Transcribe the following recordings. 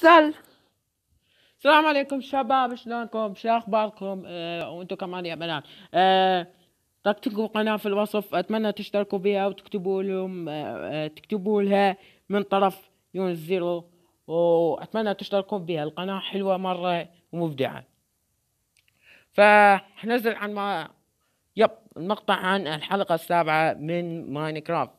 سل السلام عليكم شباب شلونكم شو اخباركم آه وانتم كمان يا بنات آه طيب تكتبوا قناة في الوصف اتمنى تشتركوا بها وتكتبوا لهم آه, آه، تكتبوا لها من طرف يون زيرو واتمنى تشتركوا بها القناة حلوة مرة ومبدعة فحنزل عن ما يب المقطع عن الحلقة السابعة من ماينكرافت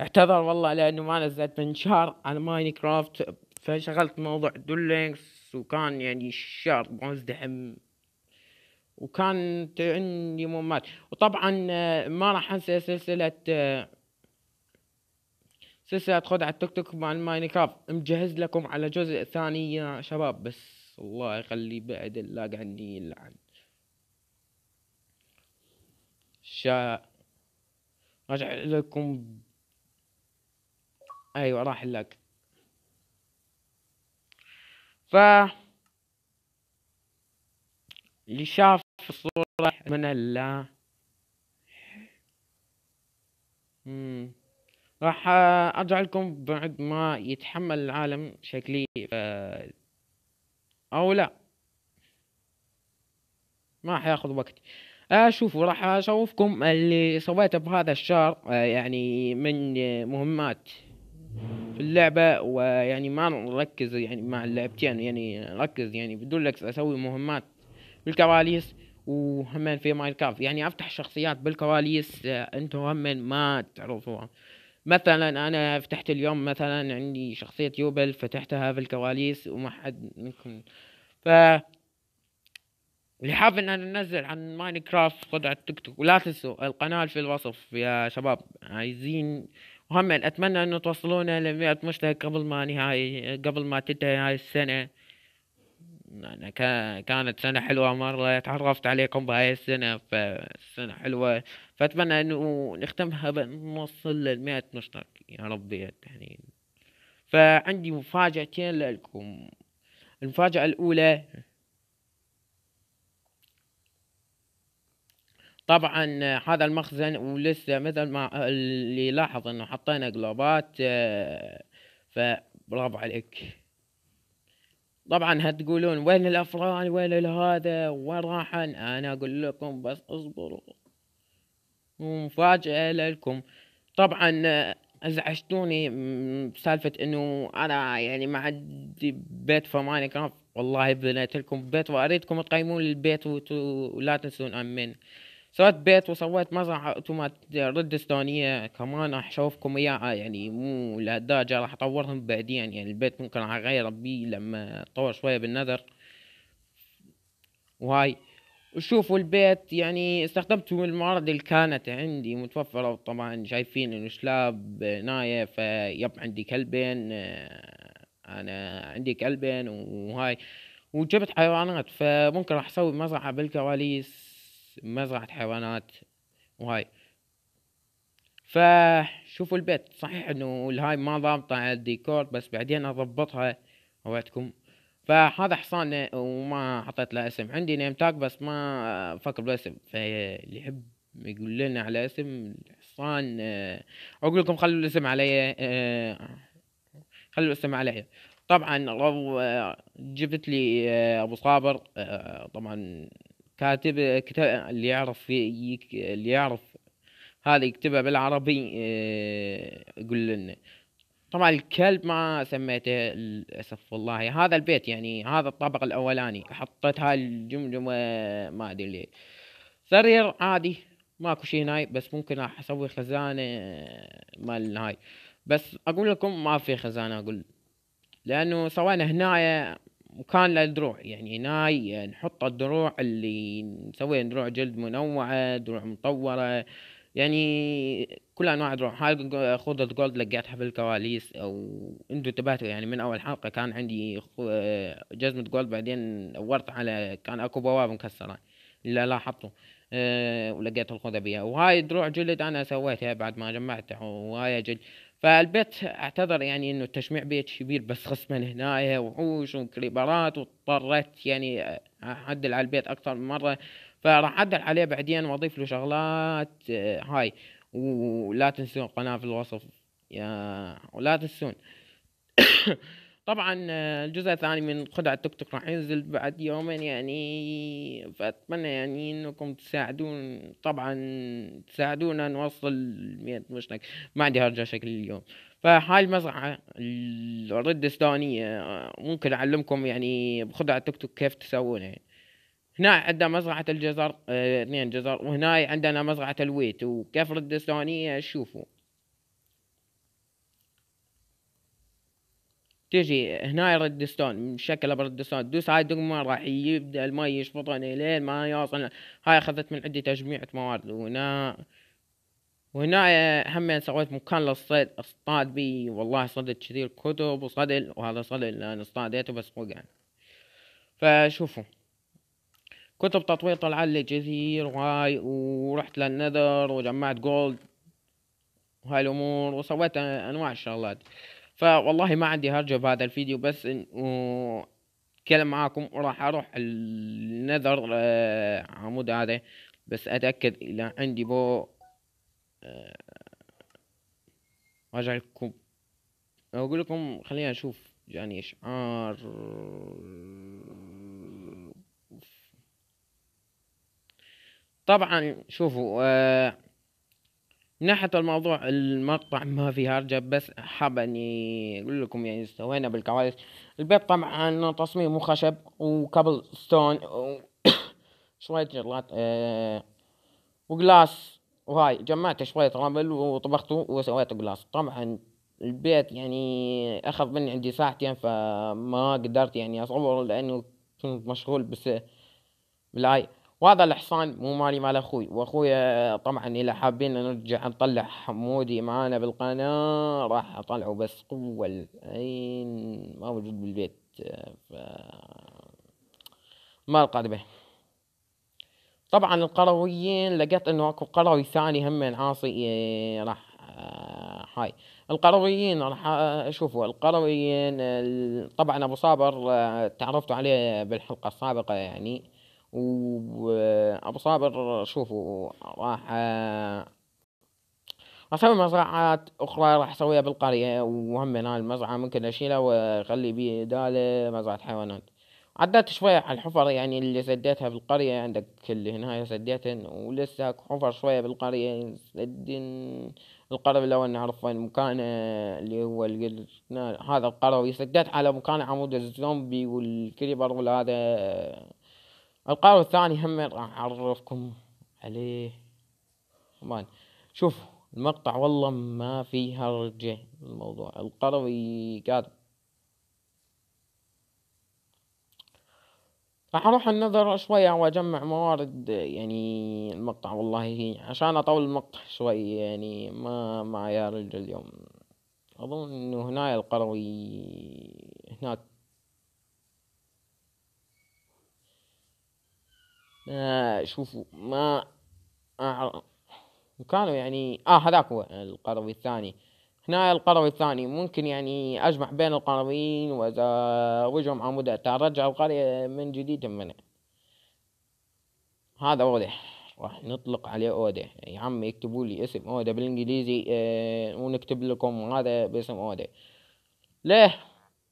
اعتذر والله لانه ما نزلت من شهر عن ماينكرافت فشغلت موضوع دولينكس وكان يعني شارب مزدحم وكانت عندي مهمات وطبعا آه، ما راح انسى سلسلة آه، سلسلة خدعة تيك توك مع كاب مجهز لكم على جزء ثاني يا شباب بس الله يخلي بعد اللاق عني يلعن شا رجع لكم ايوه راح اللاق اللي شاف الصورة من الله راح ارجع لكم بعد ما يتحمل العالم شكلي او لا ما حياخذ وقت شوفوا راح اشوفكم اللي سويته بهذا الشهر يعني من مهمات في اللعبة ويعني ما نركز يعني مع اللعبتين يعني ركز يعني بدون لك اسوي مهمات بالكواليس وهمين في ماينكرافت يعني افتح شخصيات بالكواليس آه، أنتم همين ما تعرفوها مثلا انا فتحت اليوم مثلا عندي شخصية يوبل فتحتها في الكواليس وما حد منكم ف اللي حاب ان انا انزل عن ماينكرافت قطعة تيك توك ولا تنسوا القناة في الوصف يا شباب عايزين وهم اتمنى انه توصلونا ل 100 مشترك قبل ما نهاية قبل ما تنتهي هاي السنة ك... كانت سنة حلوة مرة تعرفت عليكم بهاي السنة فسنة حلوة فأتمنى أنه نختمها بنوصل 100 مشترك يا ربي يعني فعندي مفاجأتين لكم المفاجأة الأولى طبعا هذا المخزن ولسه مثل ما اللي لاحظ انه حطينا قلوبات آه، فبرافو عليك طبعا هتقولون وين الافران وين هذا وين راحن انا اقول لكم بس اصبروا مفاجأة لكم طبعا آه، ازعجتوني بسالفة انه انا يعني ما عندي بيت في ماينكرافت والله بنيت لكم بيت واريدكم تقيمون البيت ولا تنسون امين سويت بيت وسويت مزرعة اوتومات رد اسطوانية كمان راح اشوفكم اياها يعني مو لهالدرجة راح اطورهم بعدين يعني البيت ممكن راح اغيره بيه لما اطور شوية بالنذر وهاي وشوفوا البيت يعني استخدمت الموارد اللي كانت عندي متوفرة وطبعا شايفين انه شلاب ناية فيب عندي كلبين انا عندي كلبين وهاي وجبت حيوانات فممكن راح اسوي مزرعة بالكواليس مزرعة حيوانات وهاي فشوفوا البيت صحيح انه الهاي ما ضابطة على الديكور بس بعدين اضبطها وعدكم فهذا حصان وما حطيت له اسم عندي نيم تاك بس ما فكر بالاسم فاللي يحب يقول لنا على اسم الحصان آه، اقول لكم خلوا الاسم علي آه، خلوا الاسم علي طبعا لو آه، جبت لي ابو صابر طبعا كاتب كتاب اللي يعرف اللي يعرف هذا يكتبها بالعربي آه، يقول لنا طبعا الكلب ما سميته للاسف والله هذا البيت يعني هذا الطابق الاولاني حطيت هاي الجمجمه ما ادري ليه سرير عادي ماكو شيء هناي بس ممكن اسوي خزانه آه، مال هاي بس اقول لكم ما في خزانه اقول لانه سوينا هنايا مكان للدروع يعني هناي نحط الدروع اللي نسوي دروع جلد منوعة دروع مطورة يعني كل انواع دروع هاي خوذة جولد لقيتها في الكواليس او انتو انتبهتوا يعني من اول حلقة كان عندي آه، جزمة جولد بعدين دورت على كان اكو بواب مكسرة اللي لاحظته آه، ولقيت الخوذة بيها وهاي دروع جلد انا سويتها بعد ما جمعتها وهاي جلد فالبيت اعتذر يعني انه تجميع بيت كبير بس خصما هنا وحوش وكليبرات واضطريت يعني اعدل على البيت اكثر من مره فراح اعدل عليه بعدين واضيف له شغلات آه، هاي ولا تنسون القناه في الوصف يا ولا تنسون طبعا آه، الجزء الثاني من خدعة توك توك راح ينزل بعد يومين يعني فاتمنى يعني انكم تساعدون طبعا تساعدونا نوصل 100 مشترك ما عندي هرجه شكل اليوم فهاي المزرعة الرد السودانية آه، ممكن أعلمكم يعني بخدعة توك توك كيف تسوونها هنا عندنا مزرعة الجزر آه، اثنين جزر وهنا عندنا مزرعة الويت وكيف رد السودانية شوفوا تجي هنا ستون شكل ستون تدوس هاي الدقمة راح يبدا المي يشفطون الين ما يوصل هاي اخذت من عندي تجميعة موارد وهنا وهنا آه، هم سويت مكان للصيد اصطاد بي والله صدت كثير كتب وصدل وهذا صدل لان اصطاديته بس وقع فشوفوا كتب تطوير طلع لي كثير وهاي ورحت للنذر وجمعت جولد وهاي الامور وسويت انواع الشغلات فوالله ما عندي هرجة بهذا الفيديو بس اتكلم معاكم وراح اروح النذر آه، عمود هذا بس اتاكد اذا عندي بو ارجع آه، لكم اقول لكم خلينا نشوف جاني اشعار يعني طبعا شوفوا آه من ناحية الموضوع المقطع ما في هرجة بس حاب اني اقول لكم يعني استوينا بالكواليس البيت طبعا تصميمه خشب وكابل ستون وشوية شغلات آه وجلاس وهاي جمعت شوية رمل وطبخته وسويت جلاس طبعا البيت يعني اخذ مني عندي ساعتين فما قدرت يعني اصور لانه كنت مشغول بس بالعي وهذا الحصان مو مالي مال اخوي واخوي آه، طبعا اذا حابين نرجع نطلع حمودي معانا بالقناة راح اطلعه بس قوة العين ما موجود بالبيت آه، ف ما القى به طبعا القرويين لقيت انه اكو قروي ثاني هم عاصي إيه، راح آه، هاي القرويين راح اشوفوا القرويين طبعا ابو صابر تعرفتوا عليه بالحلقه السابقه يعني وابو صابر شوفوا راح اسوي مزرعات اخرى راح اسويها بالقرية وهم هاي المزرعة ممكن اشيلها واخلي داله مزرعة حيوانات عدت شوية على الحفر يعني اللي سديتها بالقرية عندك اللي هنا سديتن ولسه حفر شوية بالقرية سدين القرب الأول نعرف وين مكانه اللي هو اللي هذا القرب سديت على مكان عمود الزومبي والكريبر والهذا القارب الثاني هم راح اعرفكم عليه كمان شوف المقطع والله ما فيه هرجة الموضوع القروي كاتب راح اروح النظر شوية واجمع موارد يعني المقطع والله عشان اطول المقطع شوي يعني ما معي رجل اليوم اظن انه هنا القروي هناك آه شوفوا ما أعرف آه، وكانوا يعني اه هذاك هو القروي الثاني هنا القروي الثاني ممكن يعني اجمع بين القرويين وازوجهم عمود ترجع القرية من جديد منه هذا واضح راح نطلق عليه اودا يا يعني عم اكتبوا لي اسم اودا بالانجليزي آه ونكتب لكم هذا باسم اودا ليه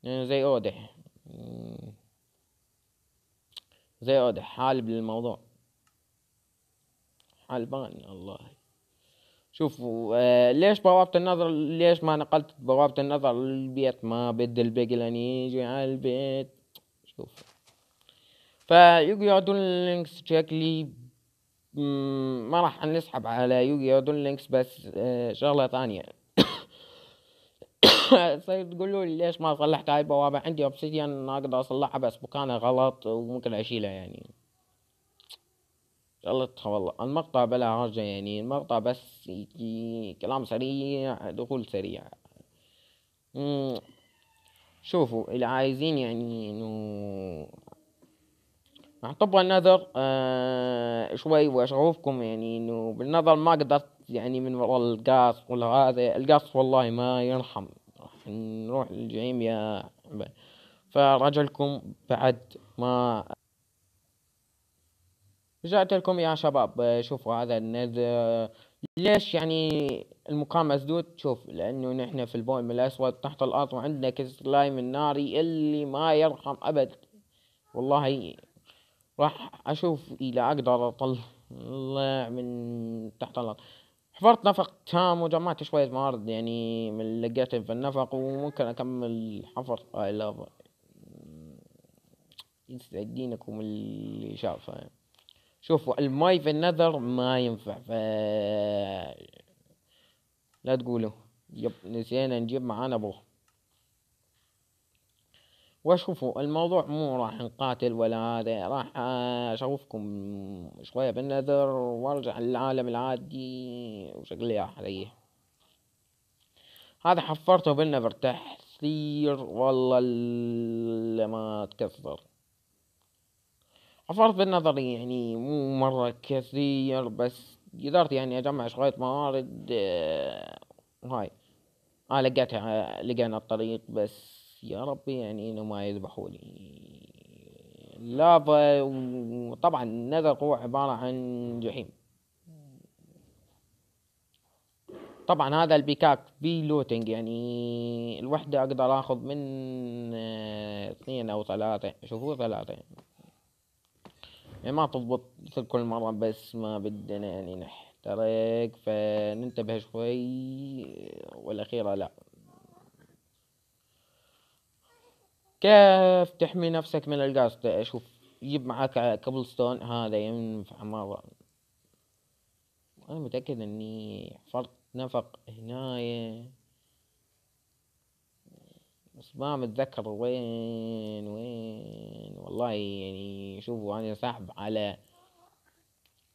يعني زي اودا زي واضح حالب للموضوع حالبان الله شوفوا آه ليش بوابة النظر ليش ما نقلت بوابة النظر للبيت ما بدي البقلان يجي على البيت شوف اودون لينكس شكلي ما راح نسحب على اودون لينكس بس آه شغلة ثانية طيب تقولوا لي ليش ما صلحت هاي البوابة عندي اوبسيديان انا اقدر اصلحها بس مكانها غلط وممكن اشيلها يعني غلطها والله المقطع بلا حاجة يعني المقطع بس يجي كلام سريع دخول سريع شوفوا اللي عايزين يعني انو راح طب النظر آه شوي واشغوفكم يعني انه بالنظر ما قدرت يعني من وراء القاص ولا هذا القاص والله ما يرحم نروح للجحيم يا فرجلكم بعد ما رجعت لكم يا شباب شوفوا هذا النذر ليش يعني المقام مسدود شوف لانه نحن في البوم الاسود تحت الارض وعندنا كسلايم الناري اللي ما يرحم ابد والله راح اشوف اذا اقدر اطلع من تحت الارض حفرت نفق تام وجمعت شوية موارد يعني من لقيتهم في النفق وممكن أكمل حفر آه، لا يسعد دينكم اللي شافه شوفوا الماي في النذر ما ينفع ف لا تقولوا يب نسينا نجيب معانا بوخ وشوفوا الموضوع مو راح نقاتل ولا هذا راح اشوفكم شوية بالنذر وارجع للعالم العادي وشكلي احريه هذا حفرته بالنذر تحثير والله اللي ما تكثر حفرت بالنظر يعني مو مرة كثير بس قدرت يعني أجمع شوية موارد آه، هاي آه لقيتها آه، لقينا الطريق بس يا ربي يعني انه ما يذبحوا لي لافا وطبعا النذر هو عبارة عن جحيم طبعا هذا البيكاك في لوتنج يعني الوحدة اقدر اخذ من آه، اثنين او ثلاثة شوفوا ثلاثة يعني ما تضبط مثل كل مرة بس ما بدنا يعني نحترق فننتبه شوي والأخيرة لأ كيف تحمي نفسك من الغاز شوف جيب معاك كابل ستون هذا ينفع مرة انا متأكد اني حفرت نفق هنايا بس ما متذكر وين وين والله يعني شوفوا انا ساحب على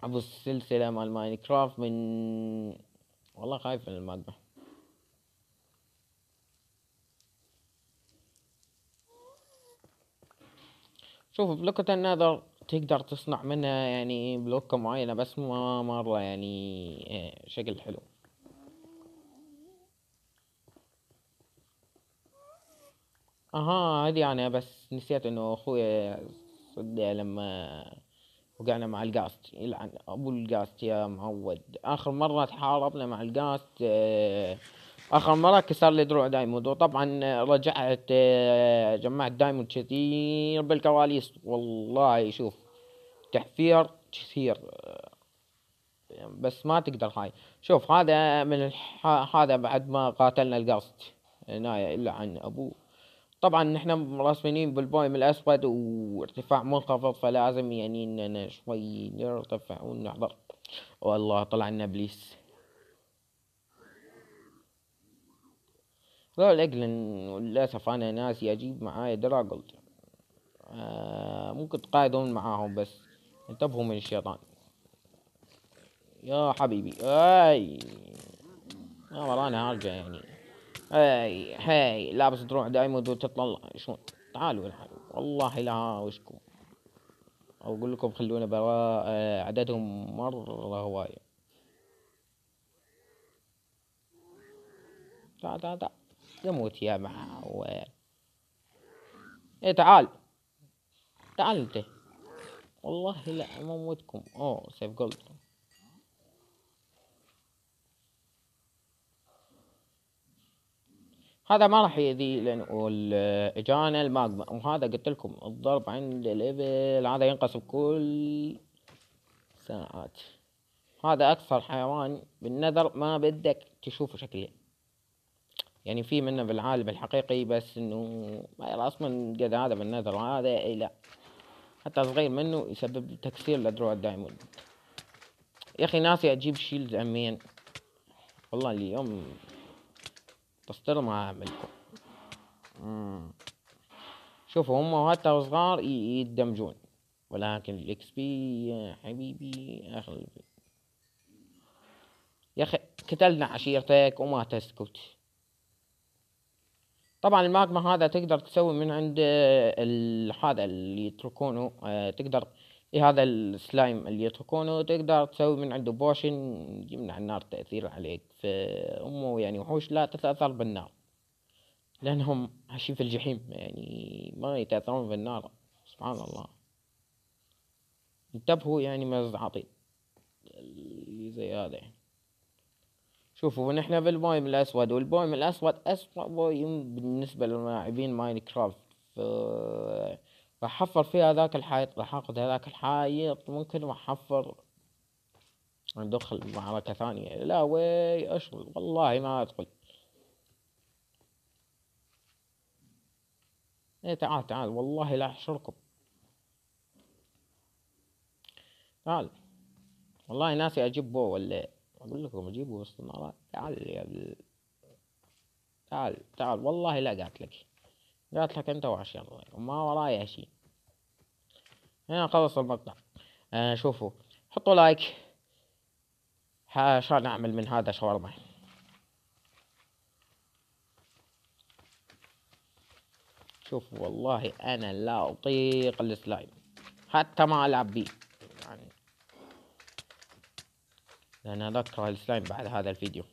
ابو السلسلة مال ماينكرافت من والله خايف من المقبة شوف بلوكة النذر تقدر تصنع منها يعني بلوكة معينة بس ما مرة يعني آه، شكل حلو اها هذي يعني بس نسيت انه اخويا صدي لما وقعنا مع القاست يلعن ابو القاست يا معود اخر مرة تحاربنا مع القاست آه اخر مره كسر لي دروع دايموند وطبعا آه، رجعت آه، جمعت دايموند كثير بالكواليس والله شوف تحفير كثير آه، بس ما تقدر هاي شوف هذا من الح... هذا بعد ما قاتلنا القاست هنايا الا عن ابوه طبعا نحن مرسمين بالبويم الاسود وارتفاع منخفض فلازم يعني اننا شوي نرتفع ونحضر والله طلع لنا ابليس لا اجلن للأسف أنا ناسي أجيب معايا دراجل آه ممكن تقاعدون معاهم بس انتبهوا من الشيطان يا حبيبي اي يا ورانا هرجة يعني اي هاي لابس دروع دايموند وتطلع شلون تعالوا الحين والله لا وشكم اقول لكم خلونا برا آه عددهم مره هوايه تعال تعال تعال يموت يا معوال ايه تعال تعال انت والله لا ما موتكم اوه سيف جولد هذا ما راح يذي لأنه آه، إجانا الماجما وهذا قلت لكم الضرب عند الإبل هذا ينقص بكل ساعات هذا أكثر حيوان بالنذر ما بدك تشوفه شكله يعني في منه بالعالم الحقيقي بس انه اصلا قد هذا بالنظر هذا اي لا حتى صغير منه يسبب تكسير لدروع الدايموند يا اخي ناسي اجيب شيلد امين والله اليوم تصطر ما اعملكم شوفوا هم حتى صغار يدمجون ولكن الاكس بي يا حبيبي اغلب يا اخي قتلنا عشيرتك وما تسكت طبعا الماجما هذا تقدر تسوي من عند آه، هذا اللي يتركونه آه، تقدر إيه، هذا السلايم اللي يتركونه تقدر تسوي من عنده بوشن يمنع النار تأثير عليك فأمه يعني وحوش لا تتأثر بالنار لأنهم عايشين في الجحيم يعني ما يتأثرون بالنار سبحان الله انتبهوا يعني ما الزعاطين اللي زي هذا يعني. شوفوا نحن بالبويم الاسود والبويم الاسود اسوأ بويم بالنسبة للاعبين ماين كرافت راح احفر في هذاك الحائط راح اخذ هذاك الحائط ممكن راح احفر ندخل معركة ثانية لا وي اشغل والله ما ادخل ايه تعال تعال والله لا احشركم تعال والله ناسي اجيب بو ولا ايه أقول لكم اجيبوا استناره تعال يا بل... تعال تعال والله لا قالت لك أنت وعشان الله وما وراي شيء هنا خلص المقطع آه شوفوا حطوا لايك عشان أعمل من هذا شاورما شوفوا والله أنا لا أطيق السلايم حتى ما ألعب بيه لأن أنا أكره السلايم بعد هذا الفيديو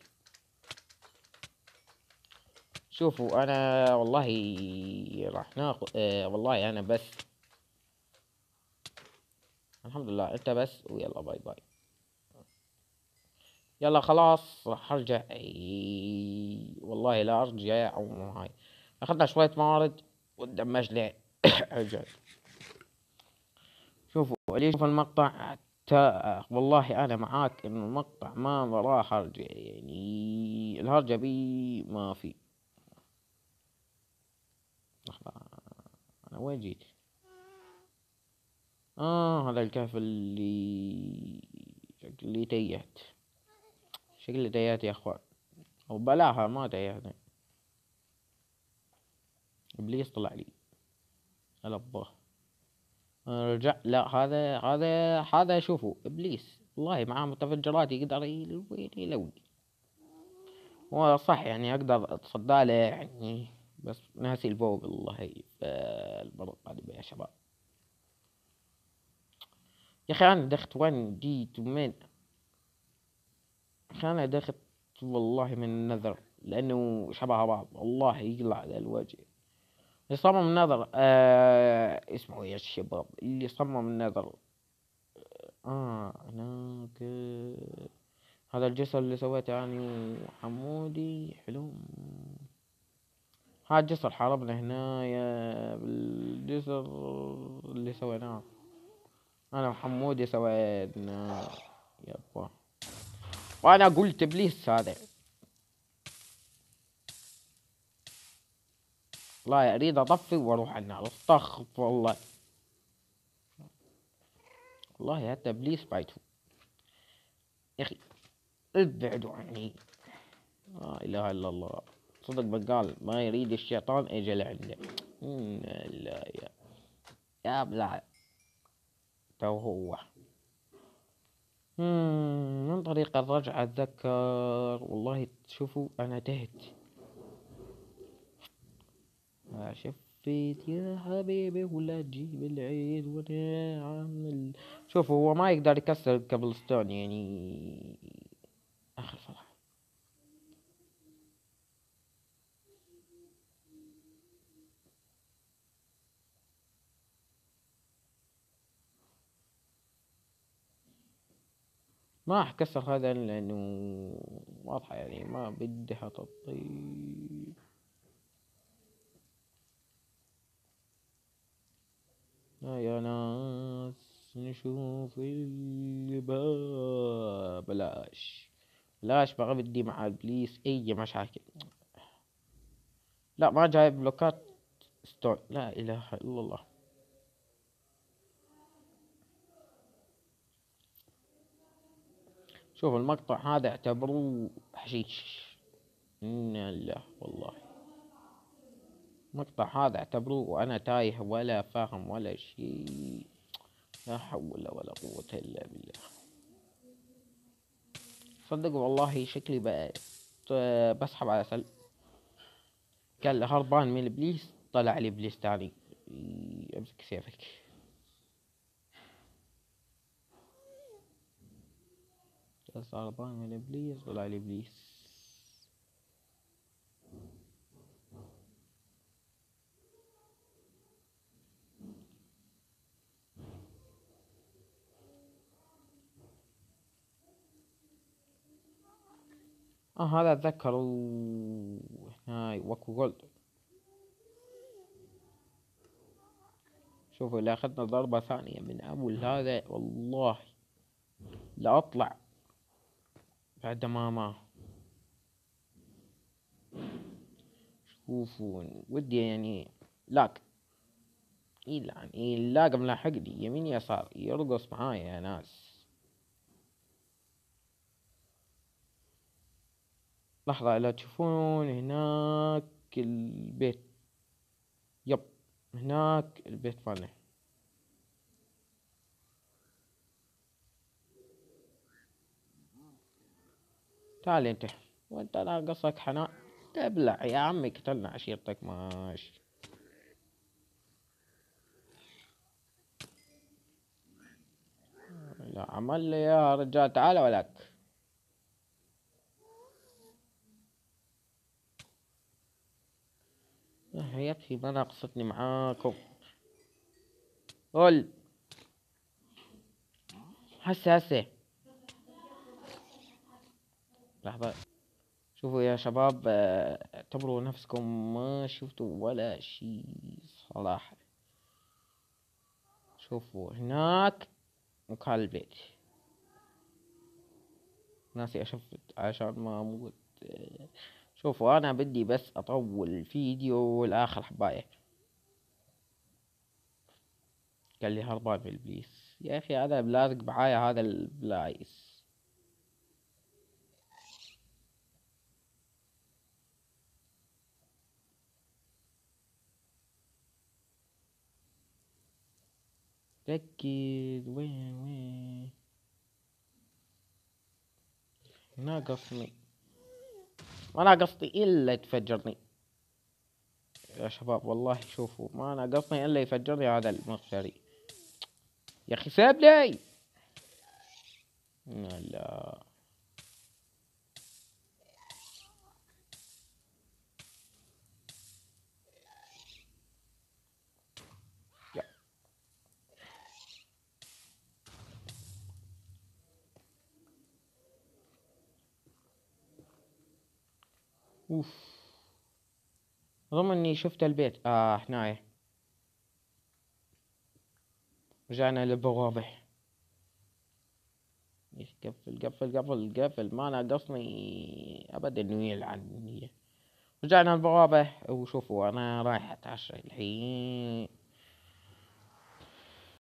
شوفوا أنا والله راح ناخذ آه والله أنا بس الحمد لله أنت بس ويلا باي باي يلا خلاص راح أرجع أي... والله لا أرجع هاي أخذنا شوية موارد ودمجنا عجل شوفوا اللي يشوف المقطع تا والله انا معاك انه المقطع ما وراه هرجة يعني الهرجة بي ما في لحظة انا وين جيت اه هذا الكهف اللي شكلي تيهت شكلي تيهت يا اخوان او بلاها ما تيهت ابليس طلع لي هلا الله رجع لا هذا هذا هذا شوفوا ابليس والله معاه متفجرات يقدر يلوي هو صح يعني اقدر اتصدى له يعني بس ناسي الفوق والله المرة القادمة يا شباب يا اخي انا دخت وين جيت ومين اخي انا دخت والله من النذر لانه شبه بعض والله يقلع على الوجه اللي صمم النظر آه اسمه إيه يا الشباب اللي صمم النظر اه هناك هذا الجسر اللي سويته يعني وحمودي حلو هذا الجسر حاربنا هنا بالجسر اللي سويناه انا وحمودي سوينا يبا وانا قلت ابليس هذا لا اريد اطفي واروح النار استغفر الله والله حتى ابليس بايته يا اخي ابعدوا عني لا اله الا الله صدق بقال ما يريد الشيطان اجل عنده لا يا يا ابلع تو هو من طريق الرجعة أتذكر والله تشوفوا أنا تهت شفيت يا حبيبي ولا تجيب العيد ولا عامل شوف هو ما يقدر يكسر ستون يعني اخر فرح ما راح كسر هذا لانه واضحه يعني ما بدي حططي يا ناس نشوف الباب بلاش بلاش ما بدي مع البليس اي مشاكل لا ما جايب بلوكات ستون لا اله الا الله شوف المقطع هذا اعتبروه حشيش ان الله والله المقطع هذا اعتبروه وأنا تايه ولا فاهم ولا شيء لا حول ولا قوة إلا بالله صدق والله شكلي بقى بسحب على سل قال هربان من ابليس طلع لي إبليس تاني أمسك سيفك بس هربان من ابليس طلع لي إبليس اه هذا اتذكر هاي واكو جولد شوفوا اللي اخذنا ضربة ثانية من اول هذا والله لا اطلع بعد ما ما شوفوا ودي يعني لاك يلعن إيه اللاق يعني ملاحقني يمين يسار يرقص معايا يا ناس لحظة لا تشوفون هناك البيت يب هناك البيت مالنا تعال انت وانت ناقصك حنان تبلع طيب يا عمي قتلنا عشيرتك ماشي لا عمل لي يا رجال تعال ولك آه، يا اخي ما ناقصتني معاكم قول هسه هسه لحظة شوفوا يا شباب آه، اعتبروا نفسكم ما شفتوا ولا شيء صراحة شوفوا هناك مكان البيت ناسي اشوف عشان ما اموت آه، شوفوا انا بدي بس اطول الفيديو لاخر حباية قال لي هربان من البليس يا اخي انا بلازق معايا هذا البلايس ركز وين وين ناقصني ما انا قصدي الا تفجرني يا شباب والله شوفوا ما انا قصدي الا يفجرني هذا المغفري يا اخي سيب لي لا اوف اظن اني شفت البيت اه هنايا إيه. رجعنا للبوابة قفل قفل قفل قفل ما ناقصني ابدا انه يلعن رجعنا البوابة وشوفوا انا رايح اتعشى الحين